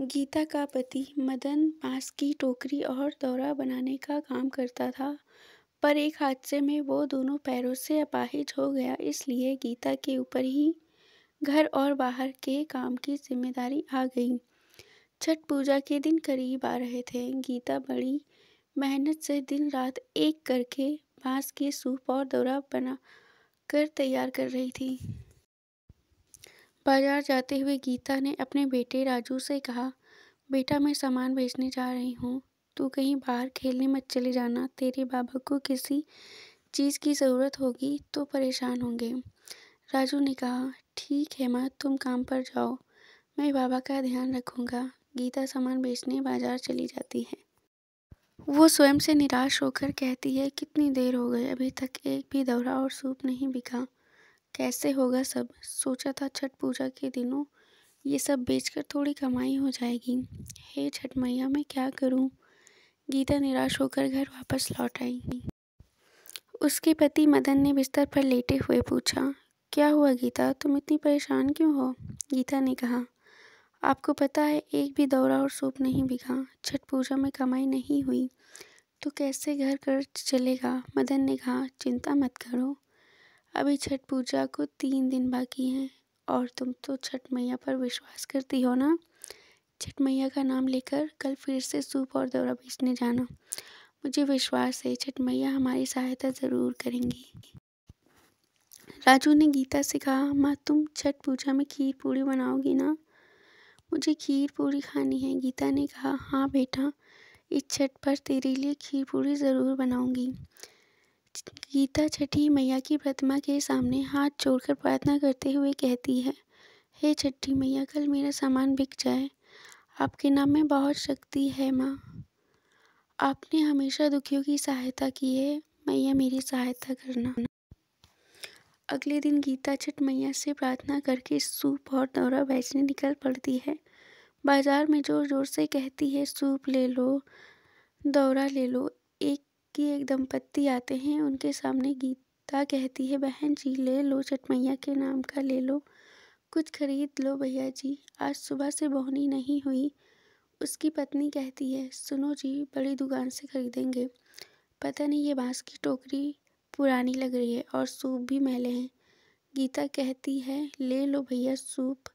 गीता का पति मदन बांस की टोकरी और दौरा बनाने का काम करता था पर एक हादसे में वो दोनों पैरों से अपाहिज हो गया इसलिए गीता के ऊपर ही घर और बाहर के काम की जिम्मेदारी आ गई छठ पूजा के दिन करीब आ रहे थे गीता बड़ी मेहनत से दिन रात एक करके बांस के सूप और दौरा बना कर तैयार कर रही थी बाजार जाते हुए गीता ने अपने बेटे राजू से कहा बेटा मैं सामान बेचने जा रही हूँ तू कहीं बाहर खेलने मत चले जाना तेरे बाबा को किसी चीज़ की ज़रूरत होगी तो परेशान होंगे राजू ने कहा ठीक है माँ तुम काम पर जाओ मैं बाबा का ध्यान रखूँगा गीता सामान बेचने बाजार चली जाती है वो स्वयं से निराश होकर कहती है कितनी देर हो गई अभी तक एक भी दौरा और सूप नहीं बिका कैसे होगा सब सोचा था छठ पूजा के दिनों ये सब बेचकर थोड़ी कमाई हो जाएगी हे छठ मैया मैं क्या करूं? गीता निराश होकर घर वापस लौट आई उसके पति मदन ने बिस्तर पर लेटे हुए पूछा क्या हुआ गीता तुम इतनी परेशान क्यों हो गीता ने कहा आपको पता है एक भी दौरा और सूप नहीं बिका छठ पूजा में कमाई नहीं हुई तो कैसे घर कर चलेगा मदन ने कहा चिंता मत करो अभी छठ पूजा को तीन दिन बाकी हैं और तुम तो छठ मैया पर विश्वास करती हो ना छठ मैया का नाम लेकर कल फिर से सूप और दौरा बेचने जाना मुझे विश्वास है छठ मैया हमारी सहायता ज़रूर करेंगी राजू ने गीता से कहा माँ तुम छठ पूजा में खीर पूड़ी बनाओगी ना मुझे खीर पूड़ी खानी है गीता ने कहा हाँ बेटा इस छठ पर तेरे लिए खीर पूड़ी ज़रूर बनाऊंगी गीता छठी मैया की प्रतिमा के सामने हाथ जोड़कर प्रार्थना करते हुए कहती है हे छठी मैया कल मेरा सामान बिक जाए आपके नाम में बहुत शक्ति है माँ आपने हमेशा दुखियों की सहायता की है मैया मेरी सहायता करना अगले दिन गीता छठ मैया से प्रार्थना करके सूप और दौरा बेचने निकल पड़ती है बाजार में ज़ोर ज़ोर से कहती है सूप ले लो दौरा ले लो एक की एक दंपत्ति आते हैं उनके सामने गीता कहती है बहन जी ले लो चटमैया के नाम का ले लो कुछ खरीद लो भैया जी आज सुबह से बोहनी नहीं हुई उसकी पत्नी कहती है सुनो जी बड़ी दुकान से खरीदेंगे पता नहीं ये बांस की टोकरी पुरानी लग रही है और सूप भी मैले हैं गीता कहती है ले लो भैया सूप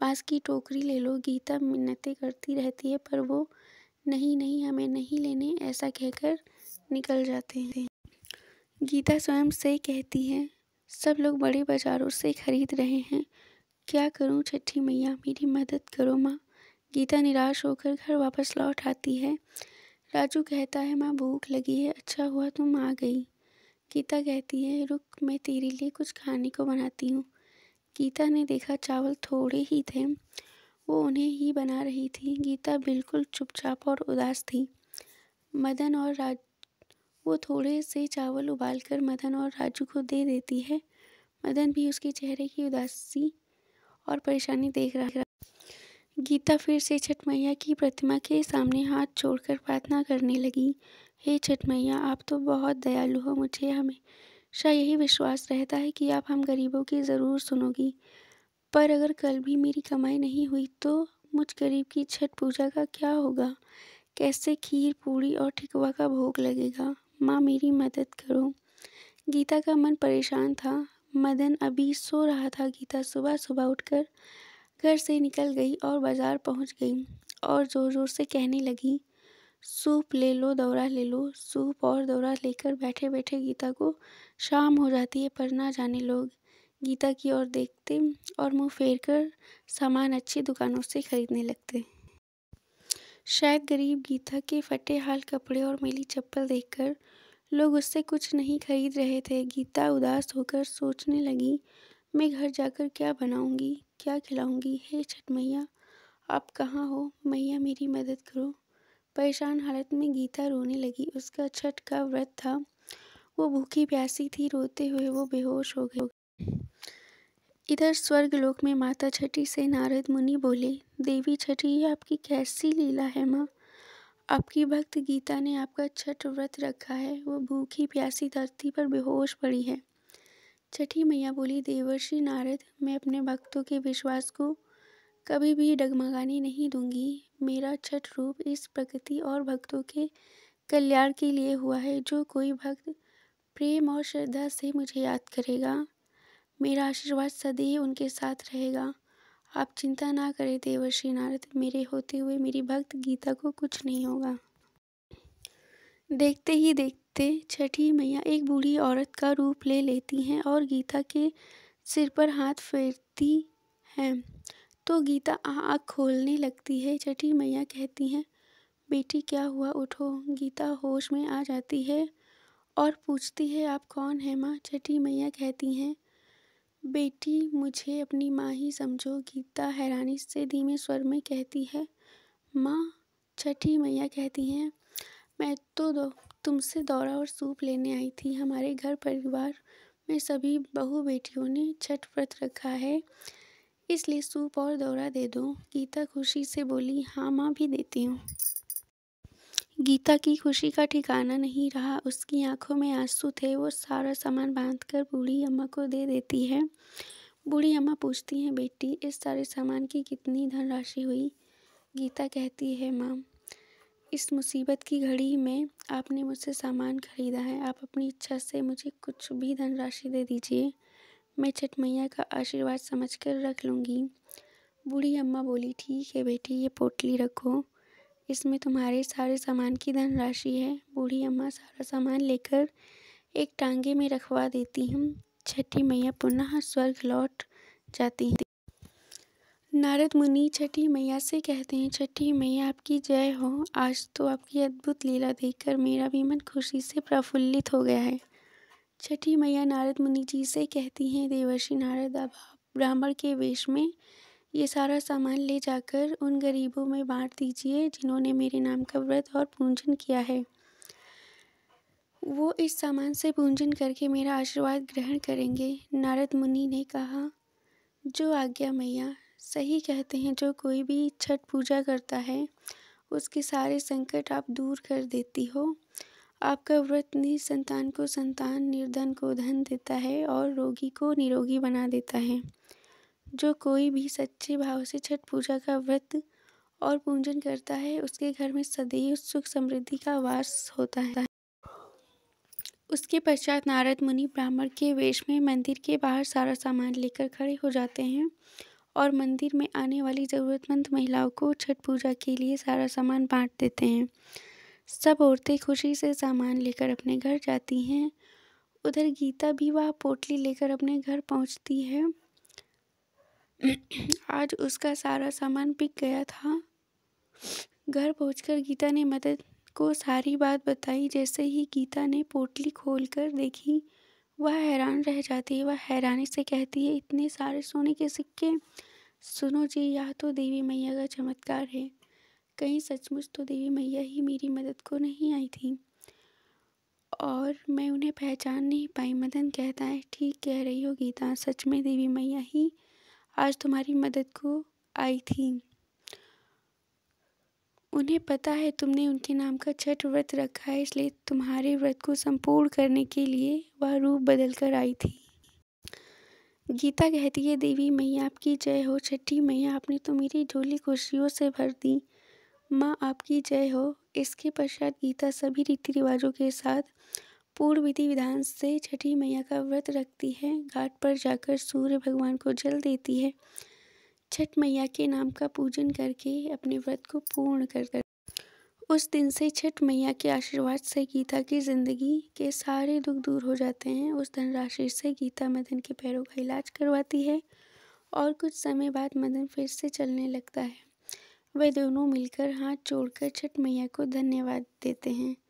बांस की टोकरी ले लो गीता मिन्नतें करती रहती है पर वो नहीं नहीं हमें नहीं लेने ऐसा कहकर निकल जाते हैं गीता स्वयं से कहती है सब लोग बड़े बाजारों से खरीद रहे हैं क्या करूं छठी मैया मेरी मदद करो माँ गीता निराश होकर घर वापस लौट आती है राजू कहता है माँ भूख लगी है अच्छा हुआ तुम आ गई गीता कहती है रुक मैं तेरे लिए कुछ खाने को बनाती हूँ गीता ने देखा चावल थोड़े ही थे वो उन्हें ही बना रही थी गीता बिल्कुल चुपचाप और उदास थी मदन और राज वो थोड़े से चावल उबालकर मदन और राजू को दे देती है मदन भी उसके चेहरे की उदासी और परेशानी देख रहा है गीता फिर से छठ मैया की प्रतिमा के सामने हाथ कर प्रार्थना करने लगी हे छठ मैया आप तो बहुत दयालु हो मुझे हमेशा यही विश्वास रहता है कि आप हम गरीबों की ज़रूर सुनोगी पर अगर कल भी मेरी कमाई नहीं हुई तो मुझ गरीब की छठ पूजा का क्या होगा कैसे खीर पूड़ी और ठिकुआ का भोग लगेगा माँ मेरी मदद करो गीता का मन परेशान था मदन अभी सो रहा था गीता सुबह सुबह उठकर घर से निकल गई और बाज़ार पहुंच गई और ज़ोर ज़ोर से कहने लगी सूप ले लो दौरा ले लो सूप और दौरा लेकर बैठे बैठे गीता को शाम हो जाती है पर ना जाने लोग गीता की ओर देखते और मुंह फेर कर सामान अच्छी दुकानों से खरीदने लगते शायद गरीब गीता के फटे हाल कपड़े और मेली चप्पल देखकर लोग उससे कुछ नहीं खरीद रहे थे गीता उदास होकर सोचने लगी मैं घर जाकर क्या बनाऊंगी क्या खिलाऊंगी हे छठ मैया आप कहाँ हो मैया मेरी मदद करो परेशान हालत में गीता रोने लगी उसका छठ का व्रत था वो भूखी प्यासी थी रोते हुए वो बेहोश हो गई इधर स्वर्गलोक में माता छठी से नारद मुनि बोले देवी छठी ये आपकी कैसी लीला है माँ आपकी भक्त गीता ने आपका छठ व्रत रखा है वो भूखी प्यासी धरती पर बेहोश पड़ी है छठी मैया बोली देवर्षि नारद मैं अपने भक्तों के विश्वास को कभी भी डगमगाने नहीं दूंगी मेरा छठ रूप इस प्रकृति और भक्तों के कल्याण के लिए हुआ है जो कोई भक्त प्रेम और श्रद्धा से मुझे याद करेगा मेरा आशीर्वाद सदैव उनके साथ रहेगा आप चिंता ना करें देवर्षि नारद मेरे होते हुए मेरी भक्त गीता को कुछ नहीं होगा देखते ही देखते छठी मैया एक बूढ़ी औरत का रूप ले लेती हैं और गीता के सिर पर हाथ फेरती हैं तो गीता आँख खोलने लगती है छठी मैया कहती हैं बेटी क्या हुआ उठो गीता होश में आ जाती है और पूछती है आप कौन हैं माँ छठी मैया कहती हैं बेटी मुझे अपनी माँ ही समझो गीता हैरानी से धीमे स्वर में कहती है माँ छठी मैया कहती हैं मैं तो दो तुमसे दौरा और सूप लेने आई थी हमारे घर परिवार में सभी बहू बेटियों ने छठ व्रत रखा है इसलिए सूप और दौरा दे दो गीता खुशी से बोली हाँ माँ भी देती हूँ गीता की खुशी का ठिकाना नहीं रहा उसकी आंखों में आंसू थे वो सारा सामान बांधकर बूढ़ी अम्मा को दे देती है बूढ़ी अम्मा पूछती हैं बेटी इस सारे सामान की कितनी धनराशि हुई गीता कहती है माँ इस मुसीबत की घड़ी में आपने मुझसे सामान खरीदा है आप अपनी इच्छा से मुझे कुछ भी धनराशि दे दीजिए मैं छठ मैया का आशीर्वाद समझ कर रख लूँगी बूढ़ी अम्मा बोली ठीक है बेटी ये पोटली रखो इसमें तुम्हारे सारे सामान की धनराशि है बूढ़ी अम्मा सारा सामान लेकर एक टांगे में रखवा देती हैं छठी मैया पुनः स्वर्ग लौट जाती हैं नारद मुनि छठी मैया से कहते हैं छठी मैया आपकी जय हो आज तो आपकी अद्भुत लीला देखकर मेरा भी मन खुशी से प्रफुल्लित हो गया है छठी मैया नारद मुनि जी से कहती हैं देवर्षि नारद अब ब्राह्मण के वेश में ये सारा सामान ले जाकर उन गरीबों में बांट दीजिए जिन्होंने मेरे नाम का व्रत और पूंजन किया है वो इस सामान से पूंजन करके मेरा आशीर्वाद ग्रहण करेंगे नारद मुनि ने कहा जो आज्ञा मैया सही कहते हैं जो कोई भी छठ पूजा करता है उसके सारे संकट आप दूर कर देती हो आपका व्रत संतान को संतान निर्धन को धन देता है और रोगी को निरोगी बना देता है जो कोई भी सच्चे भाव से छठ पूजा का व्रत और पूजन करता है उसके घर में सदैव सुख समृद्धि का वास होता है उसके पश्चात नारद मुनि ब्राह्मण के वेश में मंदिर के बाहर सारा सामान लेकर खड़े हो जाते हैं और मंदिर में आने वाली ज़रूरतमंद महिलाओं को छठ पूजा के लिए सारा सामान बांट देते हैं सब औरतें खुशी से सामान लेकर अपने घर जाती हैं उधर गीता भी वह पोटली लेकर अपने घर पहुंचती है आज उसका सारा सामान बिक गया था घर पहुंचकर गीता ने मदद को सारी बात बताई जैसे ही गीता ने पोटली खोलकर देखी वह हैरान रह जाती है वह हैरानी से कहती है इतने सारे सोने के सिक्के सुनो जी यह तो देवी मैया का चमत्कार है कहीं सचमुच तो देवी मैया ही मेरी मदद को नहीं आई थी और मैं उन्हें पहचान नहीं पाई मदन कहता है ठीक कह रही हो गीता सच में देवी मैया ही आज तुम्हारी मदद को आई थी उन्हें पता है तुमने उनके नाम का छठ व्रत रखा है इसलिए तुम्हारे व्रत को संपूर्ण करने के लिए वह रूप बदल कर आई थी गीता कहती है देवी मैया आपकी जय हो छठी मैया आपने तो मेरी झोली खुशियों से भर दी माँ आपकी जय हो इसके पश्चात गीता सभी रीति रिवाजों के साथ पूर्व विधि विधान से छठी मैया का व्रत रखती है घाट पर जाकर सूर्य भगवान को जल देती है छठ मैया के नाम का पूजन करके अपने व्रत को पूर्ण कर कर उस दिन से छठ मैया के आशीर्वाद से गीता की जिंदगी के सारे दुख दूर हो जाते हैं उस धनराशि से गीता मदन के पैरों का इलाज करवाती है और कुछ समय बाद मदन फिर से चलने लगता है वे दोनों मिलकर हाथ जोड़कर छठ मैया को धन्यवाद देते हैं